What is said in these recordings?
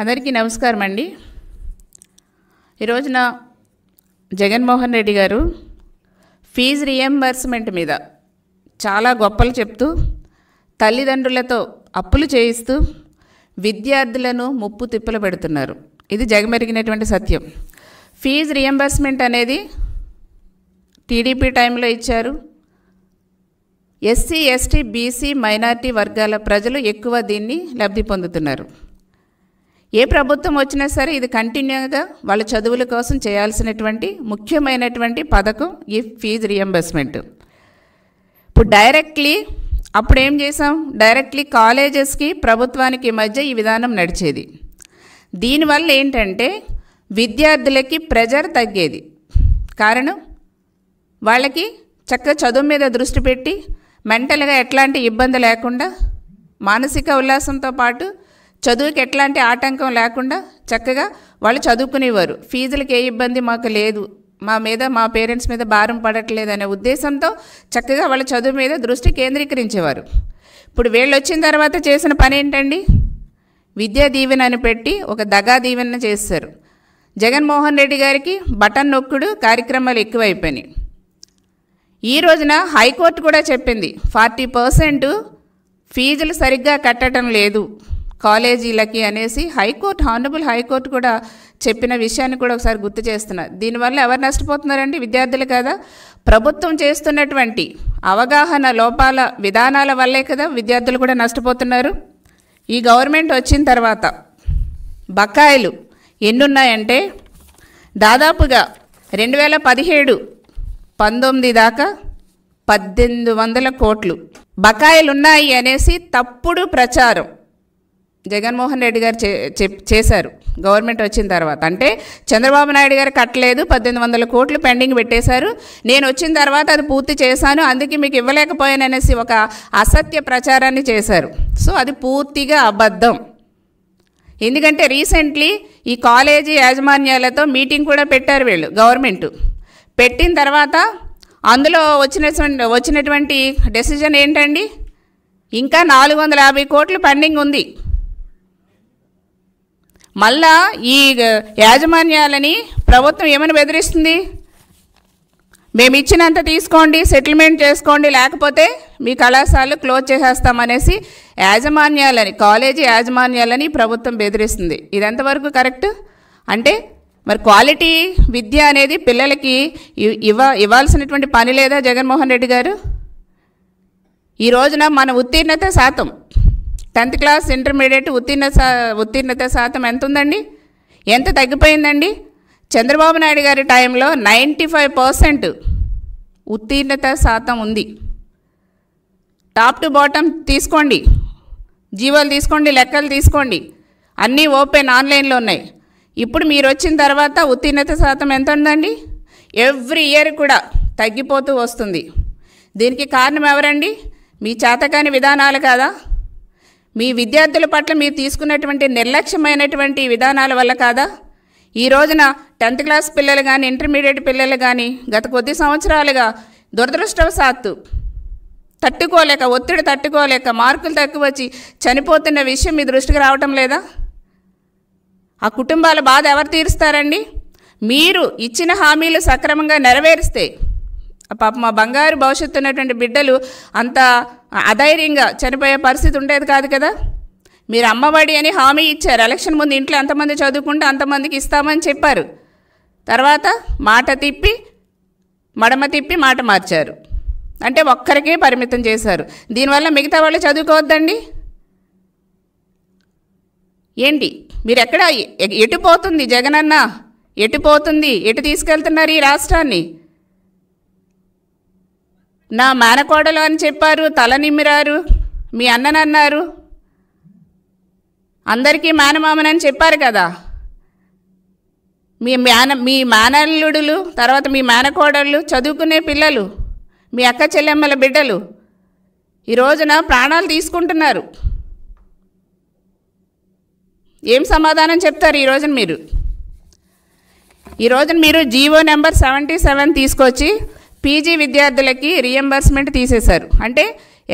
అందరికీ నమస్కారం అండి ఈరోజున జగన్మోహన్ రెడ్డి గారు ఫీజు రియంబర్స్మెంట్ మీద చాలా గొప్పలు చెప్తూ తల్లిదండ్రులతో అప్పులు చేయిస్తూ విద్యార్థులను ముప్పు తిప్పలు పెడుతున్నారు ఇది జగమెరిగినటువంటి సత్యం ఫీజు రియంబర్స్మెంట్ అనేది టీడీపీ టైంలో ఇచ్చారు ఎస్సీ ఎస్టీ బీసీ మైనార్టీ వర్గాల ప్రజలు ఎక్కువ దీన్ని లబ్ధి పొందుతున్నారు ఏ ప్రభుత్వం వచ్చినా సరే ఇది కంటిన్యూగా వాళ్ళ చదువుల కోసం చేయాల్సినటువంటి ముఖ్యమైనటువంటి పథకం ఈ ఫీజు రియంబర్స్మెంట్ ఇప్పుడు డైరెక్ట్లీ అప్పుడు ఏం చేసాం డైరెక్ట్లీ కాలేజెస్కి ప్రభుత్వానికి మధ్య ఈ విధానం నడిచేది దీనివల్ల ఏంటంటే విద్యార్థులకి ప్రెజర్ తగ్గేది కారణం వాళ్ళకి చక్కగా చదువు మీద దృష్టి పెట్టి మెంటల్గా ఎట్లాంటి ఇబ్బంది లేకుండా మానసిక ఉల్లాసంతో పాటు చదువుకి ఎట్లాంటి ఆటంకం లేకుండా చక్కగా వాళ్ళు చదువుకునేవారు ఫీజులకు ఏ ఇబ్బంది మాకు లేదు మా మీద మా పేరెంట్స్ మీద భారం పడట్లేదనే ఉద్దేశంతో చక్కగా వాళ్ళ చదువు మీద దృష్టి కేంద్రీకరించేవారు ఇప్పుడు వీళ్ళు వచ్చిన తర్వాత చేసిన పని ఏంటండి విద్యా దీవెన అని పెట్టి ఒక దగా దీవెన చేస్తారు జగన్మోహన్ రెడ్డి గారికి బటన్ నొక్కుడు కార్యక్రమాలు ఎక్కువైపోయినాయి ఈ రోజున హైకోర్టు కూడా చెప్పింది ఫార్టీ పర్సెంట్ ఫీజులు సరిగ్గా కట్టడం లేదు కాలేజీలకి అనేసి హైకోర్టు హానరబుల్ హైకోర్టు కూడా చెప్పిన విషయాన్ని కూడా ఒకసారి గుర్తు చేస్తున్నారు దీనివల్ల ఎవరు నష్టపోతున్నారండి విద్యార్థులు కదా ప్రభుత్వం చేస్తున్నటువంటి అవగాహన లోపాల విధానాల వల్లే కదా విద్యార్థులు కూడా నష్టపోతున్నారు ఈ గవర్నమెంట్ వచ్చిన తర్వాత బకాయిలు ఎన్నున్నాయంటే దాదాపుగా రెండు వేల పదిహేడు పంతొమ్మిది దాకా పద్దెనిమిది వందల కోట్లు బకాయిలు ఉన్నాయి అనేసి తప్పుడు ప్రచారం జగన్మోహన్ రెడ్డి గారు చేశారు గవర్నమెంట్ వచ్చిన తర్వాత అంటే చంద్రబాబు నాయుడు గారు కట్టలేదు పద్దెనిమిది వందల కోట్లు పెండింగ్ పెట్టేశారు నేను వచ్చిన తర్వాత అది పూర్తి చేశాను అందుకే మీకు ఇవ్వలేకపోయాననేసి ఒక అసత్య ప్రచారాన్ని చేశారు సో అది పూర్తిగా అబద్ధం ఎందుకంటే రీసెంట్లీ ఈ కాలేజీ యాజమాన్యాలతో మీటింగ్ కూడా పెట్టారు వీళ్ళు గవర్నమెంట్ పెట్టిన తర్వాత అందులో వచ్చినటువంటి వచ్చినటువంటి డెసిజన్ ఏంటండి ఇంకా నాలుగు వందల యాభై కోట్లు పెండింగ్ ఉంది మళ్ళా ఈ యాజమాన్యాలని ప్రభుత్వం ఏమని బెదిరిస్తుంది మేము ఇచ్చినంత తీసుకోండి సెటిల్మెంట్ చేసుకోండి లేకపోతే మీ కళాశాలలు క్లోజ్ చేసేస్తామనేసి యాజమాన్యాలని కాలేజీ యాజమాన్యాలని ప్రభుత్వం బెదిరిస్తుంది ఇది ఎంతవరకు కరెక్ట్ అంటే మరి క్వాలిటీ విద్య అనేది పిల్లలకి ఇవ్వ ఇవ్వాల్సినటువంటి పని లేదా జగన్మోహన్ రెడ్డి గారు ఈ రోజున మన ఉత్తీర్ణత శాతం టెన్త్ క్లాస్ ఇంటర్మీడియట్ ఉత్తీర్ణ ఉత్తీర్ణత శాతం ఎంత ఉందండి ఎంత తగ్గిపోయిందండి చంద్రబాబు నాయుడు గారి టైంలో నైంటీ ఫైవ్ పర్సెంట్ ఉత్తీర్ణత శాతం ఉంది టాప్ టు బాటమ్ తీసుకోండి జీవోలు తీసుకోండి లెక్కలు తీసుకోండి అన్నీ ఓపెన్ ఆన్లైన్లో ఉన్నాయి ఇప్పుడు మీరు వచ్చిన తర్వాత ఉత్తీర్ణత శాతం ఎంత ఉందండి ఎవ్రీ ఇయర్ కూడా తగ్గిపోతూ వస్తుంది దీనికి కారణం ఎవరండి మీ చేతకాని విధానాలు కాదా మీ విద్యార్థుల పట్ల మీరు తీసుకున్నటువంటి నిర్లక్ష్యమైనటువంటి విధానాల వల్ల కాదా ఈ రోజున టెన్త్ క్లాస్ పిల్లలు కానీ ఇంటర్మీడియట్ పిల్లలు కానీ గత కొద్ది సంవత్సరాలుగా దురదృష్టవశాత్తు తట్టుకోలేక ఒత్తిడి తట్టుకోలేక మార్కులు తక్కువ వచ్చి చనిపోతున్న విషయం మీ దృష్టికి రావటం లేదా ఆ కుటుంబాల బాధ ఎవరు తీరుస్తారండి మీరు ఇచ్చిన హామీలు సక్రమంగా నెరవేరిస్తే పాప మా బంగారు భవిష్యత్తు ఉన్నటువంటి బిడ్డలు అంత అధైర్యంగా చనిపోయే పరిస్థితి ఉండేది కాదు కదా మీరు అమ్మఒడి అని హామీ ఇచ్చారు ఎలక్షన్ ముందు ఇంట్లో ఎంతమంది చదువుకుంటే అంతమందికి ఇస్తామని చెప్పారు తర్వాత మాట తిప్పి మడమ తిప్పి మాట మార్చారు అంటే ఒక్కరికే పరిమితం చేశారు దీనివల్ల మిగతా వాళ్ళు చదువుకోవద్దండి ఏంటి మీరు ఎక్కడ ఎటు పోతుంది జగనన్న ఎటు పోతుంది ఎటు తీసుకెళ్తున్నారు ఈ రాష్ట్రాన్ని నా మేనకోడలు అని చెప్పారు తల నిమ్మిరారు మీ అన్ననన్నారు అందరికీ మేనమామనని చెప్పారు కదా మీ మేన మీ మేనల్లుడులు తర్వాత మీ మేనకోడళ్ళు చదువుకునే పిల్లలు మీ అక్క చెల్లెమ్మల బిడ్డలు ఈ రోజున ప్రాణాలు తీసుకుంటున్నారు ఏం సమాధానం చెప్తారు ఈ రోజున మీరు ఈ రోజున మీరు జీవో నెంబర్ సెవెంటీ సెవెన్ తీసుకొచ్చి పీజీ విద్యార్థులకి రియంబర్స్మెంట్ తీసేశారు అంటే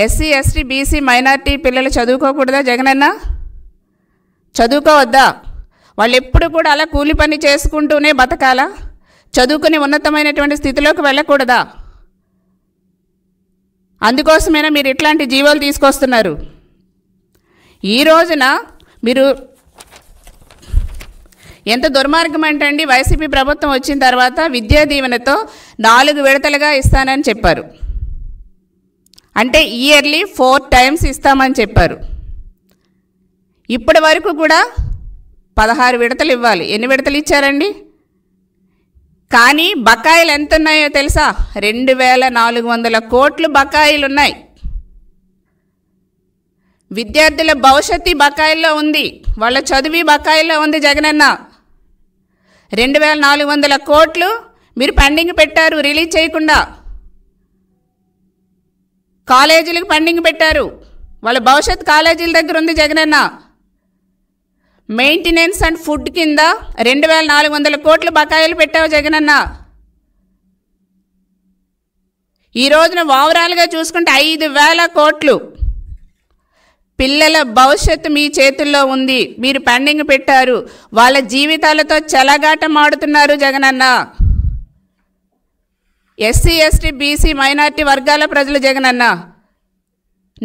ఎస్సీ ఎస్టీ బీసీ మైనార్టీ పిల్లలు చదువుకోకూడదా జగనన్న చదువుకోవద్దా వాళ్ళు ఎప్పుడు కూడా అలా కూలి పని చేసుకుంటూనే బతకాలా చదువుకుని ఉన్నతమైనటువంటి స్థితిలోకి వెళ్ళకూడదా అందుకోసమైనా మీరు ఇట్లాంటి జీవోలు తీసుకొస్తున్నారు ఈ రోజున మీరు ఎంత దుర్మార్గం అండి వైసీపీ ప్రభుత్వం వచ్చిన తర్వాత విద్యా దీవెనతో నాలుగు విడతలుగా ఇస్తానని చెప్పారు అంటే ఇయర్లీ ఫోర్ టైమ్స్ ఇస్తామని చెప్పారు ఇప్పటి వరకు కూడా పదహారు విడతలు ఇవ్వాలి ఎన్ని విడతలు ఇచ్చారండి కానీ బకాయిలు ఎంత ఉన్నాయో తెలుసా రెండు వేల నాలుగు వందల కోట్లు బకాయిలు ఉన్నాయి విద్యార్థుల భవిష్యత్తు బకాయిల్లో ఉంది వాళ్ళ చదువు బకాయిల్లో ఉంది జగనన్న రెండు వేల నాలుగు వందల కోట్లు మీరు పెండింగ్ పెట్టారు రిలీజ్ చేయకుండా కాలేజీలకు పెండింగ్ పెట్టారు వాళ్ళ భవిష్యత్ కాలేజీల దగ్గర ఉంది జగనన్న మెయింటెనెన్స్ అండ్ ఫుడ్ కింద రెండు వేల నాలుగు వందల కోట్లు బకాయిలు పెట్టావు జగనన్న ఈ రోజున ఓవరాల్గా చూసుకుంటే ఐదు వేల కోట్లు పిల్లల భవిష్యత్తు మీ చేతుల్లో ఉంది మీరు పెండింగ్ పెట్టారు వాళ్ళ జీవితాలతో చెలగాటమాడుతున్నారు అన్న ఎస్సీ ఎస్టీ బీసీ మైనార్టీ వర్గాల ప్రజలు అన్న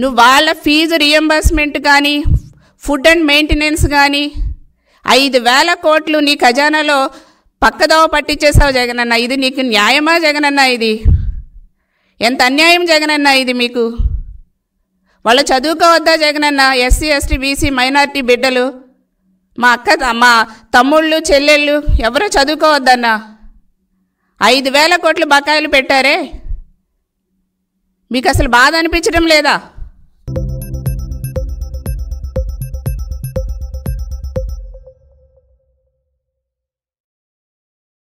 నువ్వు వాళ్ళ ఫీజు రియంబర్స్మెంట్ కానీ ఫుడ్ అండ్ మెయింటెనెన్స్ కానీ ఐదు వేల కోట్లు నీ ఖజానాలో పక్కదోవ పట్టించేసావు అన్న ఇది నీకు న్యాయమా జగనన్న ఇది ఎంత అన్యాయం జగనన్న ఇది మీకు వాళ్ళు చదువుకోవద్దా జగన్ అన్న ఎస్సీ ఎస్టీ బీసీ మైనార్టీ బిడ్డలు మా అక్క మా తమ్ముళ్ళు చెల్లెళ్ళు ఎవరు చదువుకోవద్దన్నా ఐదు వేల కోట్లు బకాయిలు పెట్టారే మీకు అసలు బాధ అనిపించడం లేదా